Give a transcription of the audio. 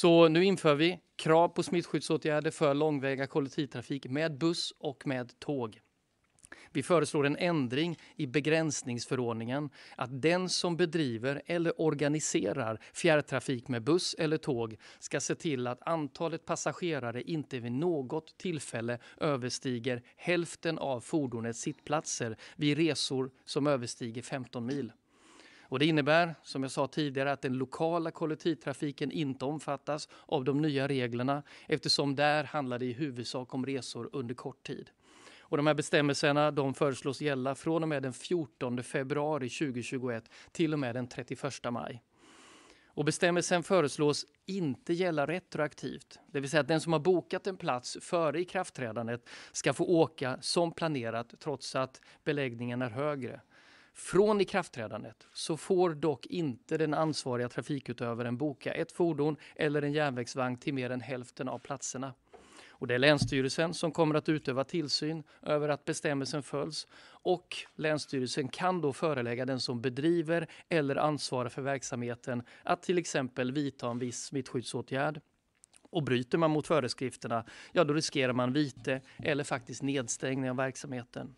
Så nu inför vi krav på smittskyddsåtgärder för långväga kollektivtrafik med buss och med tåg. Vi föreslår en ändring i begränsningsförordningen att den som bedriver eller organiserar fjärrtrafik med buss eller tåg ska se till att antalet passagerare inte vid något tillfälle överstiger hälften av fordonets sittplatser vid resor som överstiger 15 mil. Och det innebär, som jag sa tidigare, att den lokala kollektivtrafiken inte omfattas av de nya reglerna eftersom där handlar det i huvudsak om resor under kort tid. Och de här bestämmelserna de föreslås gälla från och med den 14 februari 2021 till och med den 31 maj. Och bestämmelsen föreslås inte gälla retroaktivt, det vill säga att den som har bokat en plats före ikraftträdandet ska få åka som planerat trots att beläggningen är högre. Från ikraftträdandet så får dock inte den ansvariga trafikutövaren boka ett fordon eller en järnvägsvagn till mer än hälften av platserna. Och det är länsstyrelsen som kommer att utöva tillsyn över att bestämmelsen följs och länsstyrelsen kan då förelägga den som bedriver eller ansvarar för verksamheten att till exempel vidta en viss smittskyddsåtgärd. Och bryter man mot föreskrifterna, ja då riskerar man vite eller faktiskt nedstängning av verksamheten.